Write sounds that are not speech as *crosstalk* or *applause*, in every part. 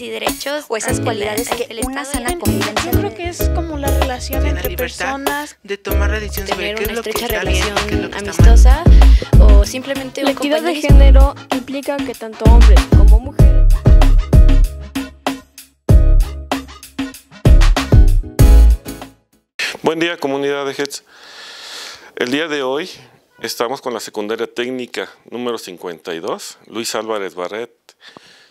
y derechos o esas cualidades que, pasan una sana convivencia. Yo creo que es como la relación entre personas de tomar la decisión tener una estrecha relación amistosa o simplemente la equidad de género implica que tanto hombres como mujeres Buen día comunidad de heads El día de hoy Estamos con la secundaria técnica número 52, Luis Álvarez Barret.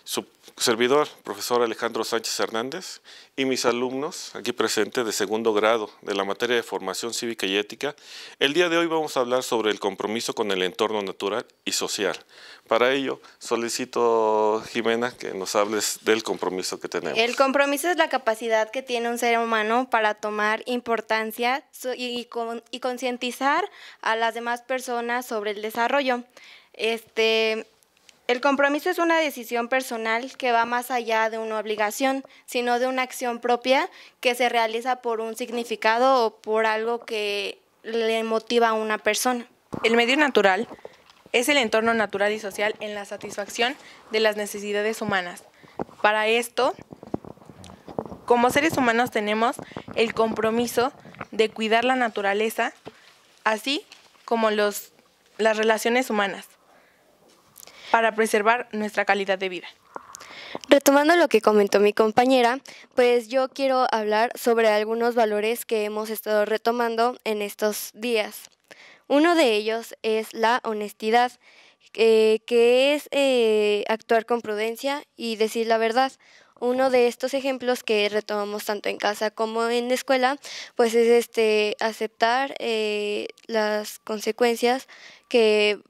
Su servidor, profesor Alejandro Sánchez Hernández, y mis alumnos aquí presentes de segundo grado de la materia de formación cívica y ética, el día de hoy vamos a hablar sobre el compromiso con el entorno natural y social. Para ello, solicito, Jimena, que nos hables del compromiso que tenemos. El compromiso es la capacidad que tiene un ser humano para tomar importancia y, y concientizar a las demás personas sobre el desarrollo. Este, el compromiso es una decisión personal que va más allá de una obligación, sino de una acción propia que se realiza por un significado o por algo que le motiva a una persona. El medio natural es el entorno natural y social en la satisfacción de las necesidades humanas. Para esto, como seres humanos tenemos el compromiso de cuidar la naturaleza, así como las relaciones humanas para preservar nuestra calidad de vida. Retomando lo que comentó mi compañera, pues yo quiero hablar sobre algunos valores que hemos estado retomando en estos días. Uno de ellos es la honestidad, eh, que es eh, actuar con prudencia y decir la verdad. Uno de estos ejemplos que retomamos tanto en casa como en la escuela, pues es este aceptar eh, las consecuencias que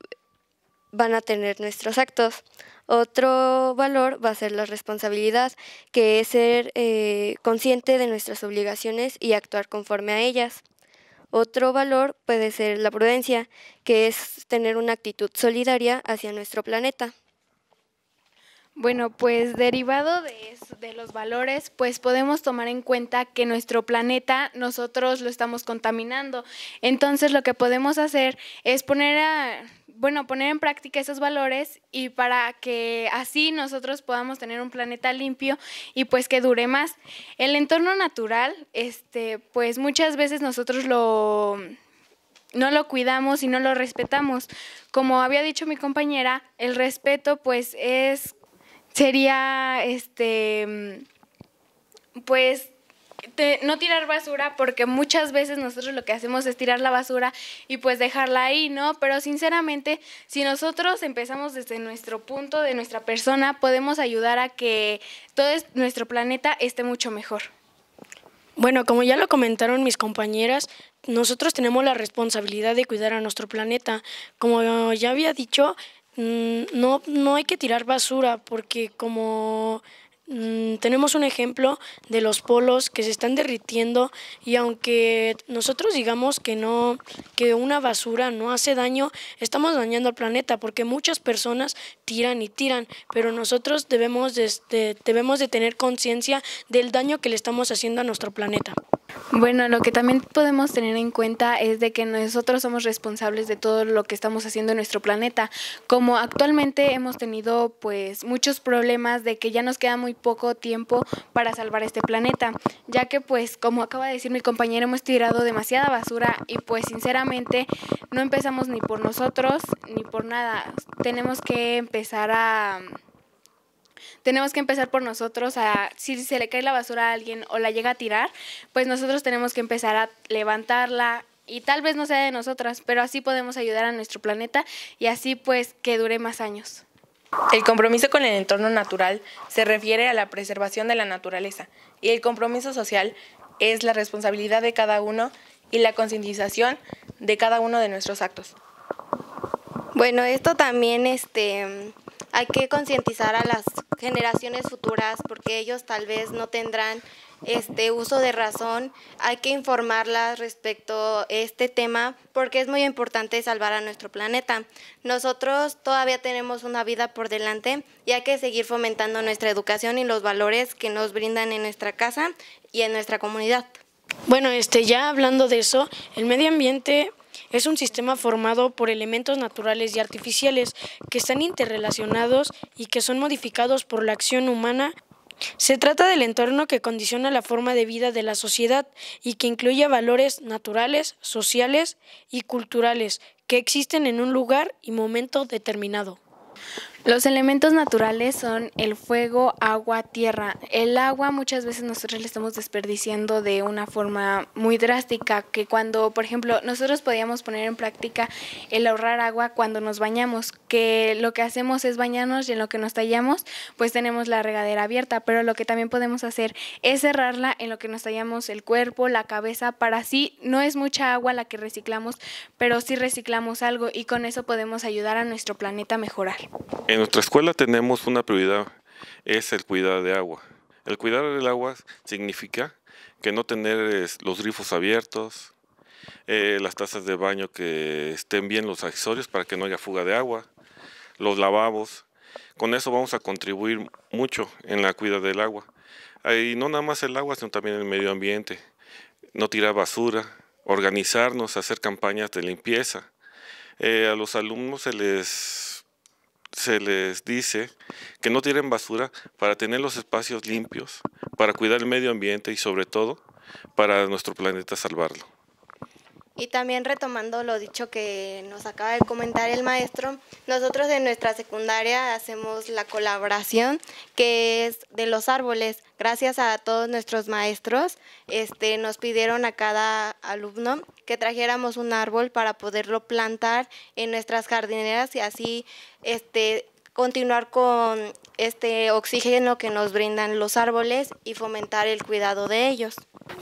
van a tener nuestros actos. Otro valor va a ser la responsabilidad, que es ser eh, consciente de nuestras obligaciones y actuar conforme a ellas. Otro valor puede ser la prudencia, que es tener una actitud solidaria hacia nuestro planeta. Bueno, pues derivado de, de, los valores, pues podemos tomar en cuenta que nuestro planeta nosotros lo estamos contaminando. Entonces lo que podemos hacer es poner a bueno, poner en práctica esos valores y para que así nosotros podamos tener un planeta limpio y pues que dure más. El entorno natural, este, pues muchas veces nosotros lo no lo cuidamos y no lo respetamos. Como había dicho mi compañera, el respeto pues es sería este pues no tirar basura, porque muchas veces nosotros lo que hacemos es tirar la basura y pues dejarla ahí, ¿no? Pero sinceramente, si nosotros empezamos desde nuestro punto, de nuestra persona, podemos ayudar a que todo nuestro planeta esté mucho mejor. Bueno, como ya lo comentaron mis compañeras, nosotros tenemos la responsabilidad de cuidar a nuestro planeta. Como ya había dicho, mm, no, no hay que tirar basura porque como Mm, tenemos un ejemplo de los polos que se están derritiendo y aunque nosotros digamos que no que una basura no hace daño, estamos dañando al planeta porque muchas personas tiran y tiran, pero nosotros debemos debemos de tener conciencia del daño que le estamos haciendo a nuestro planeta. Bueno, lo que también podemos tener en cuenta es de que nosotros somos responsables de todo lo que estamos haciendo en nuestro planeta. Como actualmente hemos tenido pues muchos problemas de que ya nos queda muy poco tiempo para salvar este planeta, ya que pues como acaba de decir mi compañero hemos tirado demasiada basura y pues sinceramente no empezamos ni por nosotros ni por nada. Tenemos que empezar a tenemos que empezar por nosotros a, si se le cae la basura a alguien o la llega a tirar, pues nosotros tenemos que empezar a levantarla y tal vez no sea de nosotras, pero así podemos ayudar a nuestro planeta y así pues que dure más años. El compromiso con el entorno natural se refiere a la preservación de la naturaleza y el compromiso social es la responsabilidad de cada uno y la concientización de cada uno de nuestros actos. Bueno, esto también este, hay que concientizar a las generaciones futuras porque ellos tal vez no tendrán este uso de razón, hay que informarlas respecto a este tema porque es muy importante salvar a nuestro planeta. Nosotros todavía tenemos una vida por delante y hay que seguir fomentando nuestra educación y los valores que nos brindan en nuestra casa y en nuestra comunidad. Bueno, este ya hablando de eso, el medio ambiente es un sistema formado por elementos naturales y artificiales que están interrelacionados y que son modificados por la acción humana. Se trata del entorno que condiciona la forma de vida de la sociedad y que incluye valores naturales, sociales y culturales que existen en un lugar y momento determinado. Los elementos naturales son el fuego, agua, tierra. El agua muchas veces nosotros la estamos desperdiciando de una forma muy drástica, que cuando, por ejemplo, nosotros podíamos poner en práctica el ahorrar agua cuando nos bañamos, que lo que hacemos es bañarnos y en lo que nos tallamos, pues tenemos la regadera abierta, pero lo que también podemos hacer es cerrarla en lo que nos tallamos el cuerpo, la cabeza, para así no es mucha agua la que reciclamos, pero sí reciclamos algo y con eso podemos ayudar a nuestro planeta a mejorar. En nuestra escuela tenemos una prioridad, es el cuidado de agua. El cuidar del agua significa que no tener los grifos abiertos, eh, las tazas de baño que estén bien los accesorios para que no haya fuga de agua, los lavabos. Con eso vamos a contribuir mucho en la cuida del agua. Y no nada más el agua, sino también el medio ambiente. No tirar basura, organizarnos, hacer campañas de limpieza. Eh, a los alumnos se les se les dice que no tiren basura para tener los espacios limpios, para cuidar el medio ambiente y sobre todo para nuestro planeta salvarlo. Y también retomando lo dicho que nos acaba de comentar el maestro, nosotros en nuestra secundaria hacemos la colaboración que es de los árboles. Gracias a todos nuestros maestros, este, nos pidieron a cada alumno que trajéramos un árbol para poderlo plantar en nuestras jardineras y así este, continuar con este oxígeno que nos brindan los árboles y fomentar el cuidado de ellos.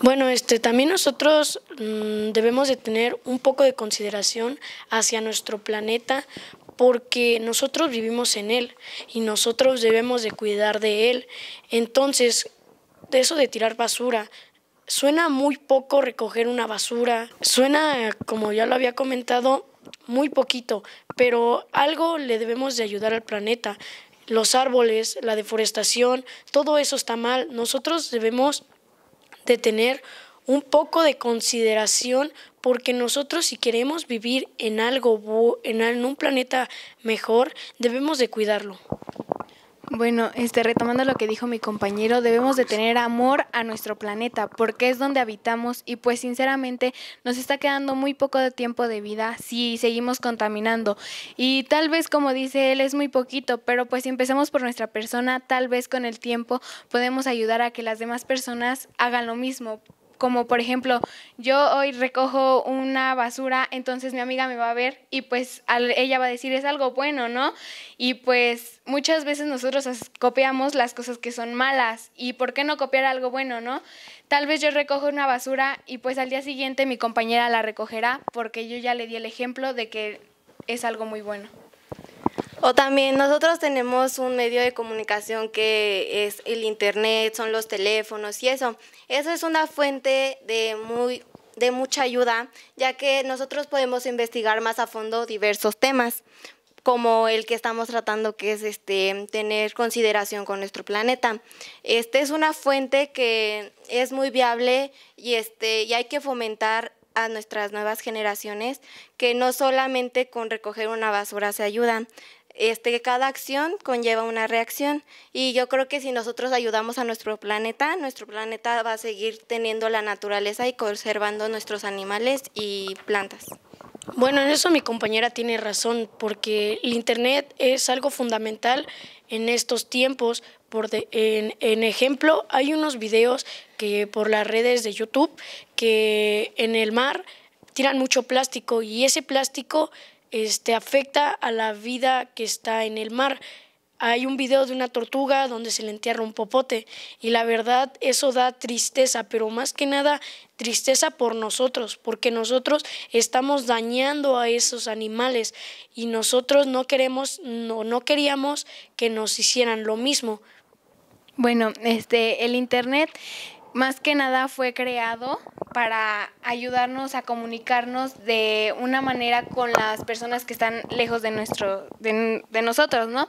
Bueno, este, también nosotros mm, debemos de tener un poco de consideración hacia nuestro planeta porque nosotros vivimos en él y nosotros debemos de cuidar de él. Entonces, eso de tirar basura, suena muy poco recoger una basura, suena, como ya lo había comentado, muy poquito, pero algo le debemos de ayudar al planeta los árboles, la deforestación, todo eso está mal. Nosotros debemos de tener un poco de consideración porque nosotros si queremos vivir en algo en un planeta mejor debemos de cuidarlo. Bueno, este, retomando lo que dijo mi compañero, debemos de tener amor a nuestro planeta porque es donde habitamos y pues sinceramente nos está quedando muy poco de tiempo de vida si seguimos contaminando. Y tal vez como dice él es muy poquito, pero pues si empezamos por nuestra persona, tal vez con el tiempo podemos ayudar a que las demás personas hagan lo mismo como por ejemplo, yo hoy recojo una basura, entonces mi amiga me va a ver y pues ella va a decir es algo bueno, ¿no? Y pues muchas veces nosotros copiamos las cosas que son malas y ¿por qué no copiar algo bueno, no? Tal vez yo recojo una basura y pues al día siguiente mi compañera la recogerá porque yo ya le di el ejemplo de que es algo muy bueno. O también nosotros tenemos un medio de comunicación que es el Internet, son los teléfonos y eso. Eso es una fuente de muy de mucha ayuda, ya que nosotros podemos investigar más a fondo diversos temas, como el que estamos tratando, que es este, tener consideración con nuestro planeta. esta es una fuente que es muy viable y, este, y hay que fomentar a nuestras nuevas generaciones que no solamente con recoger una basura se ayudan, este, cada acción conlleva una reacción y yo creo que si nosotros ayudamos a nuestro planeta, nuestro planeta va a seguir teniendo la naturaleza y conservando nuestros animales y plantas. Bueno, en eso mi compañera tiene razón, porque el Internet es algo fundamental en estos tiempos. Por en, en, ejemplo, hay unos videos que por las redes de YouTube que en el mar tiran mucho plástico y ese plástico este, afecta a la vida que está en el mar. Hay un video de una tortuga donde se le entierra un popote y la verdad eso da tristeza, pero más que nada tristeza por nosotros, porque nosotros estamos dañando a esos animales y nosotros no queremos, no, no queríamos que nos hicieran lo mismo. Bueno, este, el internet más que nada fue creado para ayudarnos a comunicarnos de una manera con las personas que están lejos de, nuestro, de, nosotros, ¿no?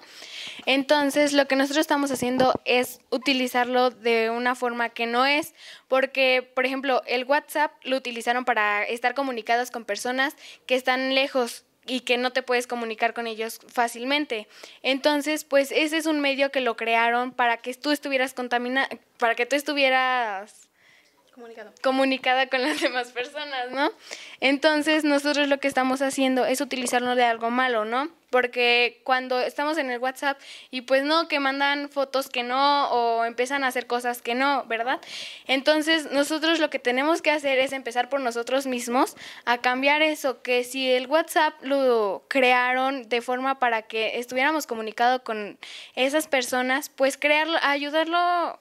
Entonces, lo que nosotros estamos haciendo es utilizarlo de una forma que no es, porque, por ejemplo, el WhatsApp lo utilizaron para estar comunicados con personas que están lejos y que no te puedes comunicar con ellos fácilmente. Entonces, pues ese es un medio que lo crearon para que tú estuvieras contamina para que tú estuvieras Comunicado. comunicada con las *laughs* demás personas, ¿no? Entonces nosotros lo que estamos haciendo es utilizarlo de algo malo, ¿no? Porque cuando estamos en el WhatsApp y pues no, que mandan fotos que no o empiezan a hacer cosas que no, ¿verdad? Entonces nosotros lo que tenemos que hacer es empezar por nosotros mismos a cambiar eso, que si el WhatsApp lo crearon de forma para que estuviéramos comunicado con esas personas, pues crearlo, ayudarlo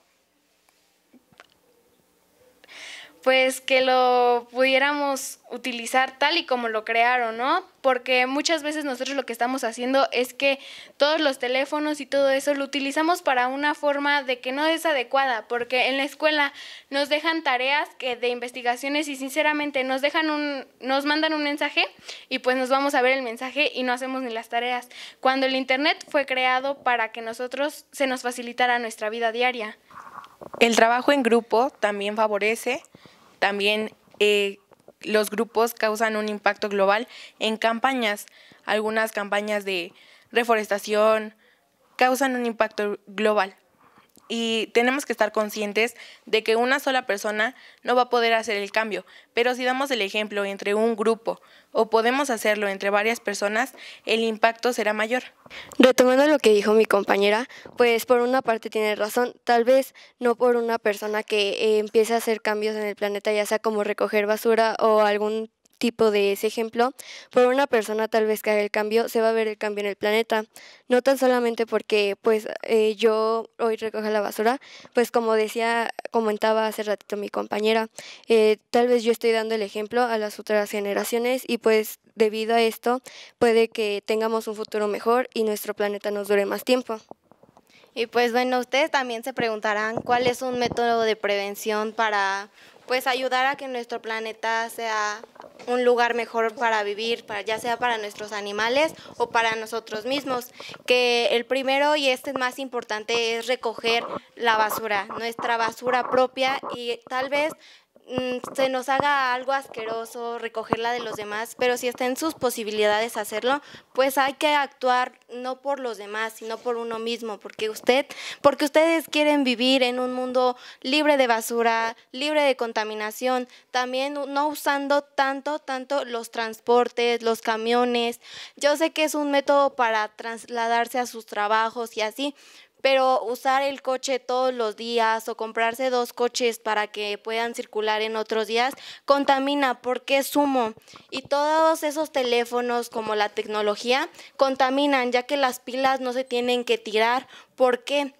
pues que lo pudiéramos utilizar tal y como lo crearon, ¿no? Porque muchas veces nosotros lo que estamos haciendo es que todos los teléfonos y todo eso lo utilizamos para una forma de que no es adecuada, porque en la escuela nos dejan tareas que de investigaciones y sinceramente nos dejan nos mandan un mensaje y pues nos vamos a ver el mensaje y no hacemos ni las tareas. Cuando el internet fue creado para que nosotros se nos facilitara nuestra vida diaria. El trabajo en grupo también favorece, también eh, los grupos causan un impacto global en campañas, algunas campañas de reforestación causan un impacto global y tenemos que estar conscientes de que una sola persona no va a poder hacer el cambio, pero si damos el ejemplo entre un grupo o podemos hacerlo entre varias personas, el impacto será mayor. Retomando lo que dijo mi compañera, pues por una parte tiene razón, tal vez no por una persona que eh, empiece a hacer cambios en el planeta, ya sea como recoger basura o algún tipo de ese ejemplo, por una persona tal vez que haga el cambio, se va a ver el cambio en el planeta. No tan solamente porque pues eh, yo hoy recojo la basura, pues como decía, comentaba hace ratito mi compañera, eh, tal vez yo estoy dando el ejemplo a las otras generaciones y pues debido a esto puede que tengamos un futuro mejor y nuestro planeta nos dure más tiempo. Y pues bueno, ustedes también se preguntarán cuál es un método de prevención para pues ayudar a que nuestro planeta sea un lugar mejor para vivir, ya sea para nuestros animales o para nosotros mismos. Que el primero y este es más importante es recoger la basura, nuestra basura propia y tal vez Mm, se nos haga algo asqueroso recogerla de los demás, pero si está en sus posibilidades hacerlo, pues hay que actuar no por los demás, sino por uno mismo, porque usted, porque ustedes quieren vivir en un mundo libre de basura, libre de contaminación, también no usando tanto, tanto los transportes, los camiones. Yo sé que es un método para trasladarse a sus trabajos y así, pero usar el coche todos los días o comprarse dos coches para que puedan circular en otros días contamina porque es humo y todos esos teléfonos como la tecnología contaminan ya que las pilas no se tienen que tirar. ¿Por qué?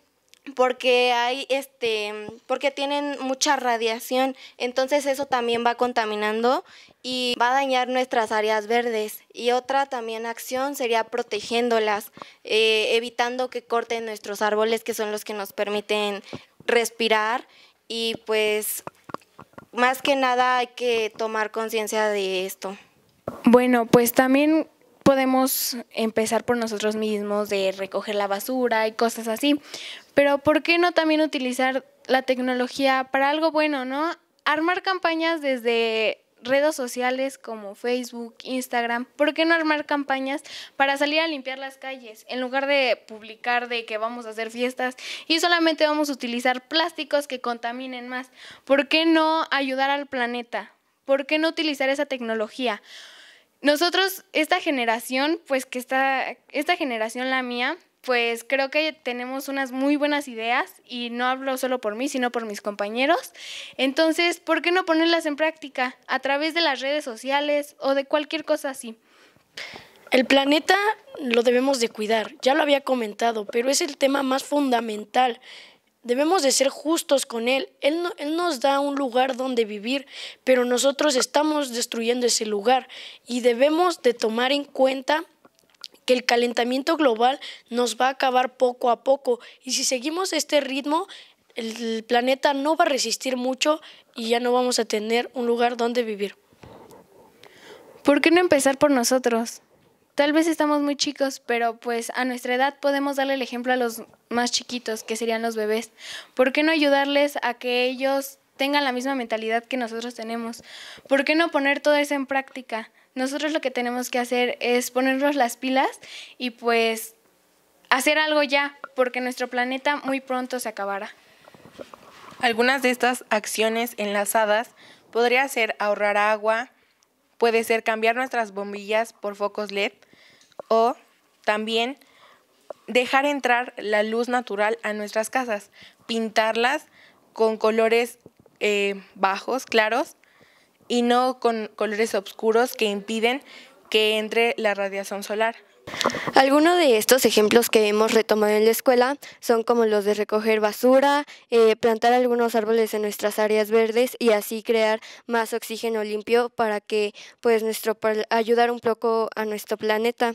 porque hay este porque tienen mucha radiación, entonces eso también va contaminando y va a dañar nuestras áreas verdes. Y otra también acción sería protegiéndolas, eh, evitando que corten nuestros árboles que son los que nos permiten respirar y pues más que nada hay que tomar conciencia de esto. Bueno, pues también podemos empezar por nosotros mismos de recoger la basura y cosas así, pero ¿por qué no también utilizar la tecnología para algo bueno, no? Armar campañas desde redes sociales como Facebook, Instagram, ¿por qué no armar campañas para salir a limpiar las calles en lugar de publicar de que vamos a hacer fiestas y solamente vamos a utilizar plásticos que contaminen más? ¿Por qué no ayudar al planeta? ¿Por qué no utilizar esa tecnología? Nosotros, esta generación, pues que está, esta generación la mía, pues creo que tenemos unas muy buenas ideas y no hablo solo por mí, sino por mis compañeros. Entonces, ¿por qué no ponerlas en práctica a través de las redes sociales o de cualquier cosa así? El planeta lo debemos de cuidar, ya lo había comentado, pero es el tema más fundamental. Debemos de ser justos con Él. Él, nos da un lugar donde vivir, pero nosotros estamos destruyendo ese lugar y debemos de tomar en cuenta que el calentamiento global nos va a acabar poco a poco y si seguimos este ritmo, el planeta no va a resistir mucho y ya no vamos a tener un lugar donde vivir. ¿Por qué no empezar por nosotros? Tal vez estamos muy chicos, pero pues a nuestra edad podemos darle el ejemplo a los más chiquitos, que serían los bebés. ¿Por qué no ayudarles a que ellos tengan la misma mentalidad que nosotros tenemos? ¿Por qué no poner todo eso en práctica? Nosotros lo que tenemos que hacer es ponernos las pilas y pues hacer algo ya, porque nuestro planeta muy pronto se acabará. Algunas de estas acciones enlazadas podría ser ahorrar agua, puede ser cambiar nuestras bombillas por focos LED o también dejar entrar la luz natural a nuestras casas, pintarlas con colores eh, bajos, claros y no con colores oscuros que impiden que entre la radiación solar. Algunos de estos ejemplos que hemos retomado en la escuela son como los de recoger basura, eh, plantar algunos árboles en nuestras áreas verdes y así crear más oxígeno limpio para que pues nuestro ayudar un poco a nuestro planeta.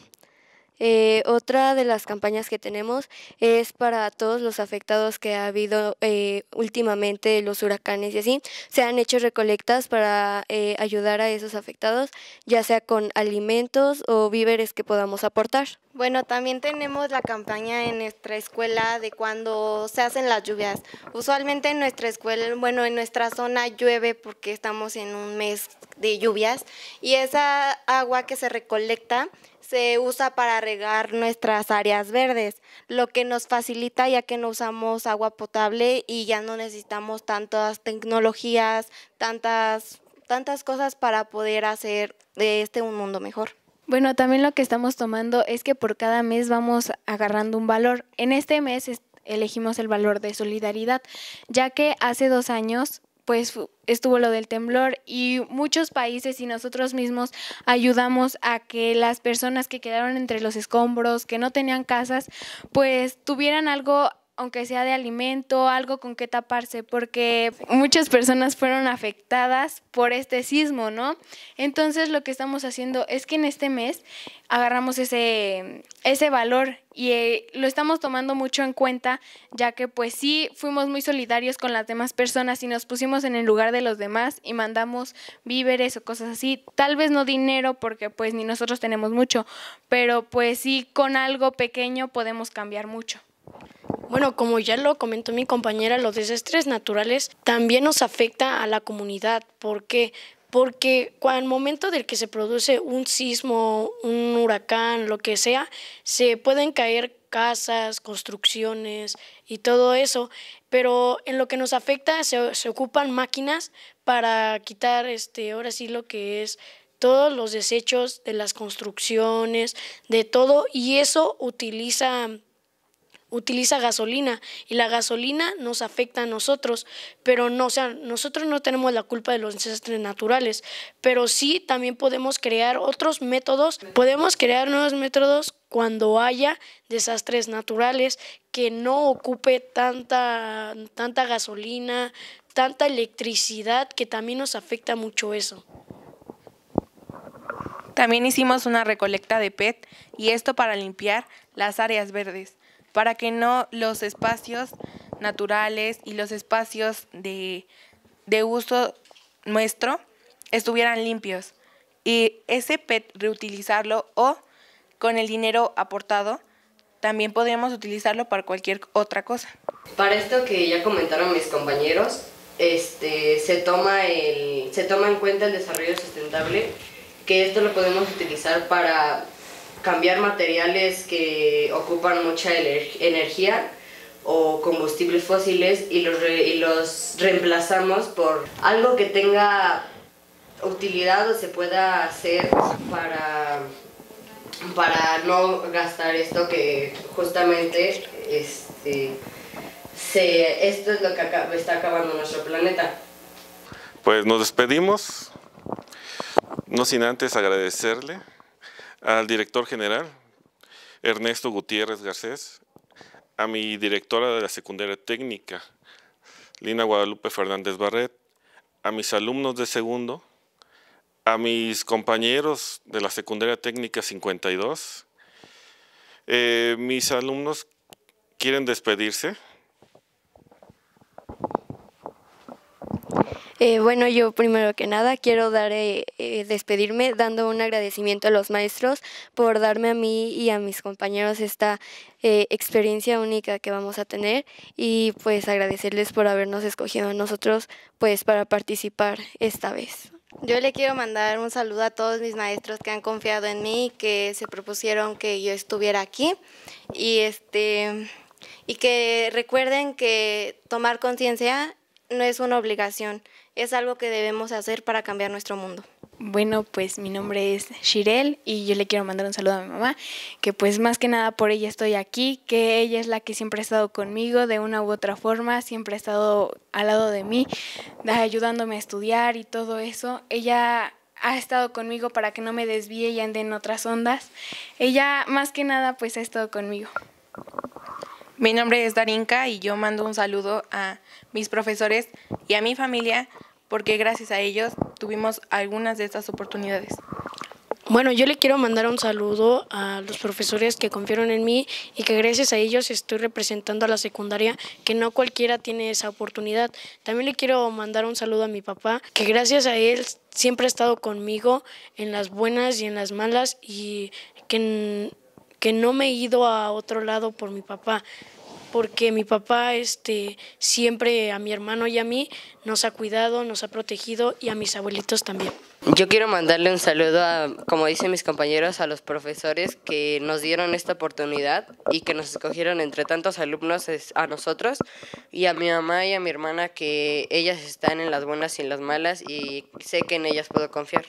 Eh, otra de las campañas que tenemos es para todos los afectados que ha habido eh, últimamente los huracanes y así. Se han hecho recolectas para eh, ayudar a esos afectados, ya sea con alimentos o víveres que podamos aportar. Bueno, también tenemos la campaña en nuestra escuela de cuando se hacen las lluvias. Usualmente en nuestra escuela, bueno, en nuestra zona llueve porque estamos en un mes de lluvias y esa agua que se recolecta se usa para regar nuestras áreas verdes, lo que nos facilita ya que no usamos agua potable y ya no necesitamos tantas tecnologías, tantas, tantas cosas para poder hacer de este un mundo mejor. Bueno, también lo que estamos tomando es que por cada mes vamos agarrando un valor. En este mes elegimos el valor de solidaridad, ya que hace dos años pues estuvo lo del temblor y muchos países y nosotros mismos ayudamos a que las personas que quedaron entre los escombros, que no tenían casas, pues tuvieran algo aunque sea de alimento, algo con qué taparse, porque muchas personas fueron afectadas por este sismo, ¿no? Entonces lo que estamos haciendo es que en este mes agarramos ese, valor y eh, lo estamos tomando mucho en cuenta, ya que pues sí fuimos muy solidarios con las demás personas y nos pusimos en el lugar de los demás y mandamos víveres o cosas así, tal vez no dinero porque pues ni nosotros tenemos mucho, pero pues sí con algo pequeño podemos cambiar mucho. Bueno, como ya lo comentó mi compañera, los desastres naturales también nos afecta a la comunidad. ¿Por qué? Porque al momento del que se produce un sismo, un huracán, lo que sea, se pueden caer casas, construcciones y todo eso, pero en lo que nos afecta se, se ocupan máquinas para quitar este ahora sí lo que es todos los desechos de las construcciones, de todo, y eso utiliza utiliza gasolina y la gasolina nos afecta a nosotros, pero no, o sea, nosotros no tenemos la culpa de los desastres naturales, pero sí también podemos crear otros métodos, podemos crear nuevos métodos cuando haya desastres naturales que no ocupe tanta, tanta gasolina, tanta electricidad, que también nos afecta mucho eso. También hicimos una recolecta de PET y esto para limpiar las áreas verdes para que no los espacios naturales y los espacios de, de uso nuestro estuvieran limpios. Y ese PET reutilizarlo o con el dinero aportado también podríamos utilizarlo para cualquier otra cosa. Para esto que ya comentaron mis compañeros, este, se, toma el, se toma en cuenta el desarrollo sustentable, que esto lo podemos utilizar para cambiar materiales que ocupan mucha energía o combustibles fósiles y los, los reemplazamos por algo que tenga utilidad o se pueda hacer para, para no gastar esto que justamente este, se, esto es lo que está acabando nuestro planeta. Pues nos despedimos, no sin antes agradecerle al director general, Ernesto Gutiérrez Garcés, a mi directora de la secundaria técnica, Lina Guadalupe Fernández Barret, a mis alumnos de segundo, a mis compañeros de la secundaria técnica 52. Eh, mis alumnos quieren despedirse. Eh, bueno, yo primero que nada quiero dar, eh, eh, despedirme dando un agradecimiento a los maestros por darme a mí y a mis compañeros esta experiencia única que vamos a tener y pues agradecerles por habernos escogido a nosotros pues para participar esta vez. Yo le quiero mandar un saludo a todos mis maestros que han confiado en mí, que se propusieron que yo estuviera aquí y este y que recuerden que tomar conciencia no es una obligación, es algo que debemos hacer para cambiar nuestro mundo. Bueno, pues mi nombre es Shirel y yo le quiero mandar un saludo a mi mamá, que pues más que nada por ella estoy aquí, que ella es la que siempre ha estado conmigo de una u otra forma, siempre ha estado al lado de mí, ayudándome a estudiar y todo eso. Ella ha estado conmigo para que no me desvíe y ande en otras ondas. Ella más que nada pues ha estado conmigo. Mi nombre es Darinka y yo mando un saludo a mis profesores y a mi familia porque gracias a ellos tuvimos algunas de estas oportunidades. Bueno, yo le quiero mandar un saludo a los profesores que confiaron en mí y que gracias a ellos estoy representando a la secundaria, que no cualquiera tiene esa oportunidad. También le quiero mandar un saludo a mi papá, que gracias a él siempre ha estado conmigo en las buenas y en las malas y que, que no me he ido a otro lado por mi papá porque mi papá este, siempre a mi hermano y a mí nos ha cuidado, nos ha protegido y a mis abuelitos también. Yo quiero mandarle un saludo a, como dicen mis compañeros, a los profesores que nos dieron esta oportunidad y que nos escogieron entre tantos alumnos a nosotros y a mi mamá y a mi hermana que ellas están en las buenas y en las malas y sé que en ellas puedo confiar.